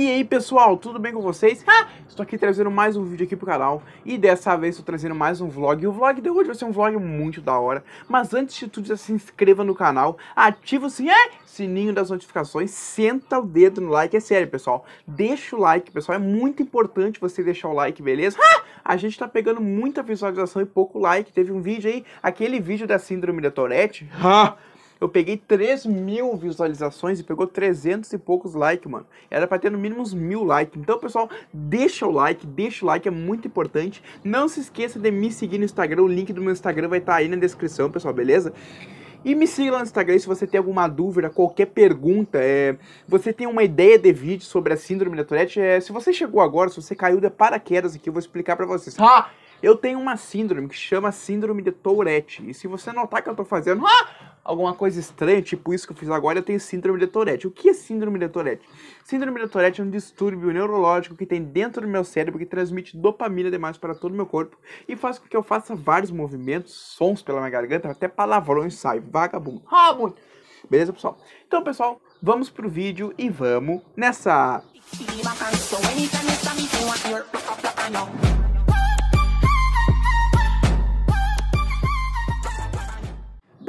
E aí pessoal, tudo bem com vocês? Ha! Ah! Estou aqui trazendo mais um vídeo aqui pro canal e dessa vez estou trazendo mais um vlog. E o vlog de hoje vai ser um vlog muito da hora, mas antes de tudo já se inscreva no canal, ativa o sininho, é, sininho das notificações, senta o dedo no like, é sério pessoal, deixa o like pessoal, é muito importante você deixar o like, beleza? Ha! Ah! A gente está pegando muita visualização e pouco like, teve um vídeo aí, aquele vídeo da síndrome da Tourette, ha! Eu peguei 3 mil visualizações e pegou 300 e poucos likes, mano. Era pra ter no mínimo uns mil likes. Então, pessoal, deixa o like, deixa o like, é muito importante. Não se esqueça de me seguir no Instagram, o link do meu Instagram vai estar tá aí na descrição, pessoal, beleza? E me siga lá no Instagram se você tem alguma dúvida, qualquer pergunta, é, você tem uma ideia de vídeo sobre a síndrome da Tourette, é, se você chegou agora, se você caiu de paraquedas aqui, eu vou explicar para vocês. Ah! Eu tenho uma síndrome que chama síndrome de Tourette. E se você notar que eu tô fazendo ah! alguma coisa estranha, tipo isso que eu fiz agora, eu tenho síndrome de Tourette. O que é síndrome de Tourette? Síndrome de Tourette é um distúrbio neurológico que tem dentro do meu cérebro que transmite dopamina demais para todo o meu corpo e faz com que eu faça vários movimentos, sons pela minha garganta, até palavrões saem, vagabundo. Ah, muito. Beleza, pessoal? Então, pessoal, vamos pro vídeo e vamos nessa.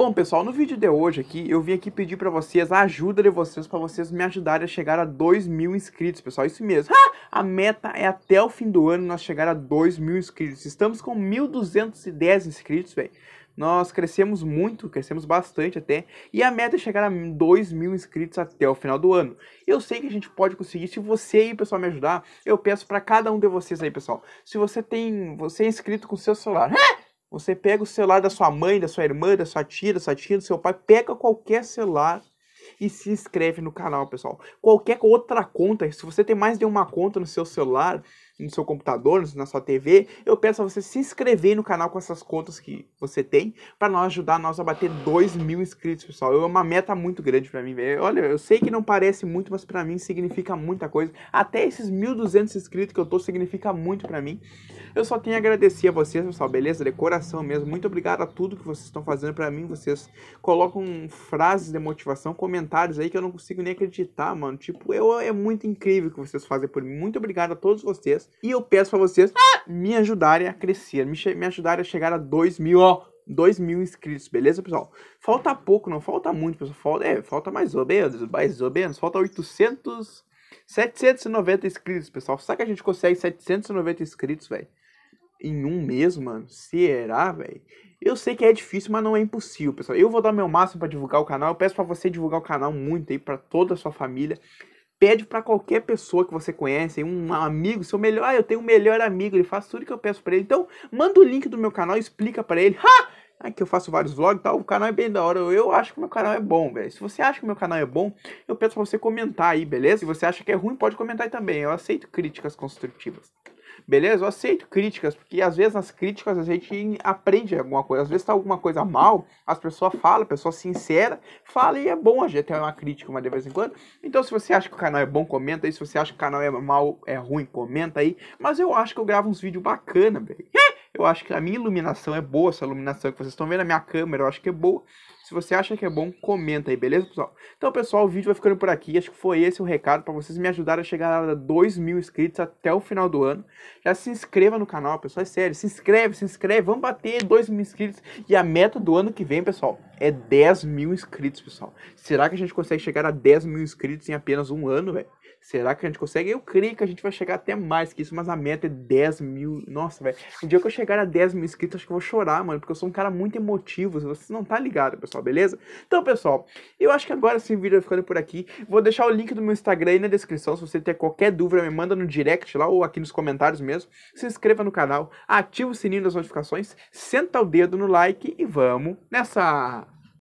Bom, pessoal, no vídeo de hoje aqui, eu vim aqui pedir pra vocês a ajuda de vocês, pra vocês me ajudarem a chegar a 2 mil inscritos, pessoal, isso mesmo. Ah, a meta é até o fim do ano nós chegar a 2 mil inscritos. Estamos com 1.210 inscritos, velho. Nós crescemos muito, crescemos bastante até, e a meta é chegar a 2 mil inscritos até o final do ano. Eu sei que a gente pode conseguir, se você aí, pessoal, me ajudar, eu peço para cada um de vocês aí, pessoal, se você tem, você é inscrito com seu celular, ah, você pega o celular da sua mãe, da sua irmã, da sua tia, da sua tia, do seu pai, pega qualquer celular e se inscreve no canal, pessoal. Qualquer outra conta, se você tem mais de uma conta no seu celular, no seu computador, na sua TV, eu peço a você se inscrever no canal com essas contas que você tem para nós ajudar nós a bater 2 mil inscritos, pessoal. É uma meta muito grande para mim, Olha, eu sei que não parece muito, mas para mim significa muita coisa. Até esses 1.200 inscritos que eu tô significa muito para mim. Eu só tenho a agradecer a vocês, pessoal, beleza? De coração mesmo. Muito obrigado a tudo que vocês estão fazendo para mim. Vocês colocam frases de motivação, comentários aí que eu não consigo nem acreditar, mano. Tipo, eu, é muito incrível o que vocês fazem por mim. Muito obrigado a todos vocês. E eu peço para vocês ah! me ajudarem a crescer, me, me ajudarem a chegar a 2 mil, ó, 2 mil inscritos, beleza, pessoal? Falta pouco, não falta muito, pessoal. Falta, é, falta mais ou menos, mais ou menos. Falta 800, 790 inscritos, pessoal. Será que a gente consegue 790 inscritos, velho? Em um mês, mano? Será, velho? Eu sei que é difícil, mas não é impossível, pessoal. Eu vou dar meu máximo para divulgar o canal. Eu peço para você divulgar o canal muito aí para toda a sua família pede para qualquer pessoa que você conhece, um amigo, seu melhor, ah, eu tenho um melhor amigo, ele faz tudo que eu peço para ele. Então, manda o link do meu canal, explica para ele. Ha! Aqui eu faço vários vlogs e tal, o canal é bem da hora. Eu acho que meu canal é bom, velho. Se você acha que meu canal é bom, eu peço pra você comentar aí, beleza? Se você acha que é ruim, pode comentar aí também. Eu aceito críticas construtivas. Beleza? Eu aceito críticas, porque às vezes nas críticas a gente aprende alguma coisa. Às vezes tá alguma coisa mal, as pessoas falam, a pessoa sincera fala e é bom a gente ter uma crítica uma de vez em quando. Então se você acha que o canal é bom, comenta aí. Se você acha que o canal é mal, é ruim, comenta aí. Mas eu acho que eu gravo uns vídeos bacana, velho. Eu acho que a minha iluminação é boa, essa iluminação que vocês estão vendo, a minha câmera eu acho que é boa. Se você acha que é bom, comenta aí, beleza, pessoal? Então, pessoal, o vídeo vai ficando por aqui. Acho que foi esse o recado para vocês me ajudarem a chegar a 2 mil inscritos até o final do ano. Já se inscreva no canal, pessoal, é sério. Se inscreve, se inscreve. Vamos bater 2 mil inscritos. E a meta do ano que vem, pessoal, é 10 mil inscritos, pessoal. Será que a gente consegue chegar a 10 mil inscritos em apenas um ano, velho? Será que a gente consegue? Eu creio que a gente vai chegar até mais que isso, mas a meta é 10 mil. Nossa, velho. Um dia que eu chegar a 10 mil inscritos, acho que eu vou chorar, mano, porque eu sou um cara muito emotivo. Vocês não tá ligado, pessoal, beleza? Então, pessoal, eu acho que agora esse vídeo vai ficando por aqui. Vou deixar o link do meu Instagram aí na descrição. Se você tiver qualquer dúvida, me manda no direct lá ou aqui nos comentários mesmo. Se inscreva no canal, ativa o sininho das notificações, senta o dedo no like e vamos nessa!